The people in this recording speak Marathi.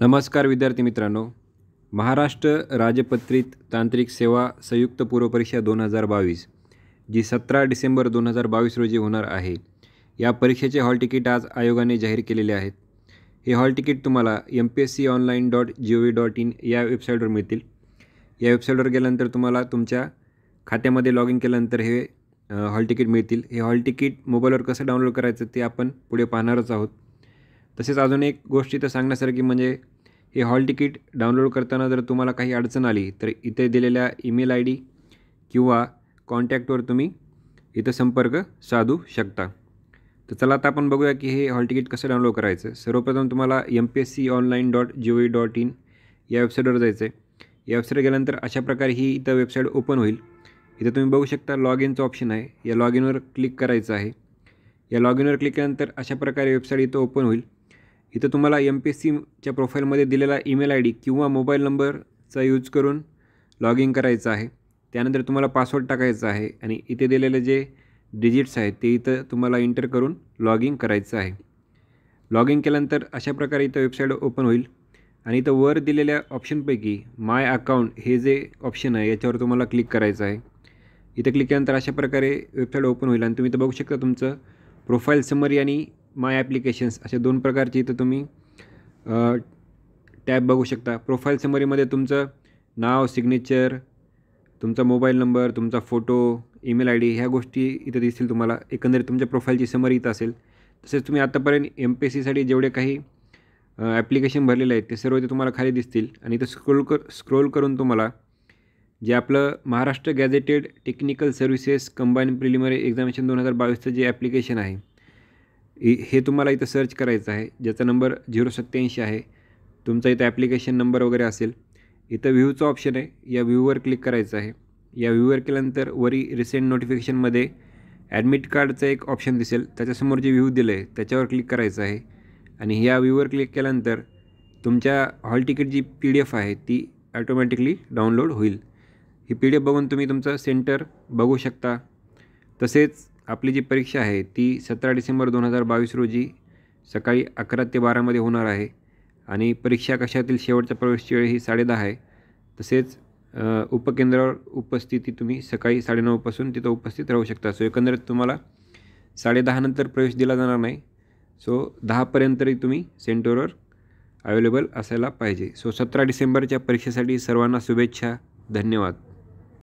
नमस्कार विद्यार्थी मित्रांनो महाराष्ट्र राजपत्रित तांत्रिक सेवा संयुक्त पूर्वपरीक्षा दोन हजार बावीस जी सतरा डिसेंबर दोन हजार बावीस रोजी होणार आहे या परीक्षेचे हॉल तिकीट आज आयोगाने जाहीर केलेले आहेत हे हॉल तिकीट तुम्हाला M P S C online dot G O V dot in या वेबसाईटवर मिळतील या वेबसाईटवर गेल्यानंतर तुम्हाला तुमच्या खात्यामध्ये लॉग इन केल्यानंतर हे हॉल तिकीट मिळतील हे हॉल तिकीट मोबाईलवर कसं डाउनलोड करायचं ते आपण पुढे पाहणारच आहोत तसेच अजून एक गोष्ट इथं सांगण्यासारखी म्हणजे हे हॉल तिकीट डाउनलोड करताना जर तुम्हाला काही अडचण आली तर इथे दिलेल्या ईमेल आय डी किंवा कॉन्टॅक्टवर तुम्ही इथं संपर्क साधू शकता तर चला आता आपण बघूया की हे हॉल तिकीट कसं डाउनलोड करायचं सर्वप्रथम तुम्हाला M P S C online dot G O dot in या वेबसाईटवर जायचं आहे या वेबसाईट गेल्यानंतर अशा प्रकारे ही इथं वेबसाईट ओपन होईल इथं तुम्ही बघू शकता लॉग इनचं ऑप्शन आहे या लॉग इनवर क्लिक करायचं आहे या लॉग इनवर क्लिक केल्यानंतर अशा प्रकारे वेबसाईट इथं ओपन होईल इथं तुम्हाला एम पी एस सीच्या प्रोफाईलमध्ये दिलेला ईमेल आय डी किंवा मोबाईल नंबरचा यूज करून लॉग इन करायचं आहे त्यानंतर तुम्हाला पासवर्ड टाकायचा आहे आणि इथे दिलेले जे डिजिट्स आहेत ते इथं तुम्हाला इंटर करून लॉग इन करायचं आहे लॉग इन केल्यानंतर अशा प्रकारे इथं वेबसाईट ओपन होईल आणि इथं वर दिलेल्या ऑप्शनपैकी माय अकाउंट हे जे ऑप्शन आहे याच्यावर तुम्हाला क्लिक करायचं आहे इथं क्लिक केल्यानंतर अशा प्रकारे वेबसाईट ओपन होईल आणि तुम्ही इथं बघू शकता तुमचं प्रोफाईल समरी आणि माय ॲप्लिकेशन्स अशा दोन प्रकारचे इथं तुम्ही टॅब बघू शकता प्रोफाईल समरीमध्ये तुमचं नाव सिग्नेचर तुमचा मोबाईल नंबर तुमचा फोटो ईमेल आय डी ह्या गोष्टी इथं दिसतील तुम्हाला एकंदरीत तुमच्या प्रोफाईलची समरी इथं असेल तसेच तुम्ही आत्तापर्यंत एम पी एस सीसाठी जेवढे काही ॲप्लिकेशन भरलेले आहेत ते सर्व इथे तुम्हाला खाली दिसतील आणि इथं स्क्रोल कर स्क्रोल करून तुम्हाला जे आपलं Maharashtra gazetted technical services combine preliminary examination दोन हजार बावीसचं जे ॲप्लिकेशन आहे हे तुम्हाला इथं सर्च करायचं आहे ज्याचा नंबर झिरो सत्याऐंशी आहे तुमचा इथं ॲप्लिकेशन नंबर वगैरे असेल इथं व्ह्यूचं ऑप्शन आहे या व्ह्यूवर क्लिक करायचं आहे या व्ह्यूवर केल्यानंतर वरी रिसेंट नोटिफिकेशनमध्ये ॲडमिट कार्डचं एक ऑप्शन दिसेल त्याच्यासमोर जे व्ह्यू दिलं आहे त्याच्यावर क्लिक करायचं आहे आणि ह्या व्ह्यूवर क्लिक केल्यानंतर तुमच्या हॉल तिकीट जी पी डी एफ आहे ती ॲटोमॅटिकली डाउनलोड होईल ही पी डी एफ बघून तुम्ही तुमचं सेंटर बघू शकता तसेच आपली जी परीक्षा आहे ती सतरा डिसेंबर दोन हजार बावीस रोजी सकाळी अकरा ते बारामध्ये होणार आहे आणि परीक्षा कक्षातील शेवटचा प्रवेशची वेळ ही साडेदहा आहे तसेच उपकेंद्रावर उपस्थिती तुम्ही सकाळी साडेनऊपासून तिथं उपस्थित राहू शकता सो एकंदरीत तुम्हाला साडेदहानंतर प्रवेश दिला जाणार नाही सो दहापर्यंत तरी तुम्ही सेंटरवर अवेलेबल असायला पाहिजे सो सतरा डिसेंबरच्या परीक्षेसाठी सर्वांना शुभेच्छा धन्यवाद